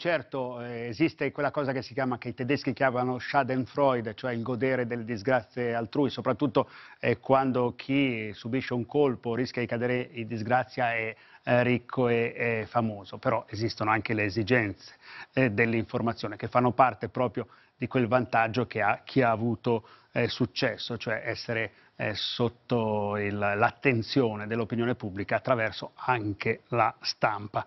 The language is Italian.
Certo, eh, esiste quella cosa che, chiama, che i tedeschi chiamano Schadenfreude, cioè il godere delle disgrazie altrui, soprattutto eh, quando chi subisce un colpo rischia di cadere in disgrazia è eh, ricco e è famoso. Però esistono anche le esigenze eh, dell'informazione che fanno parte proprio di quel vantaggio che ha chi ha avuto eh, successo, cioè essere sotto l'attenzione dell'opinione pubblica attraverso anche la stampa.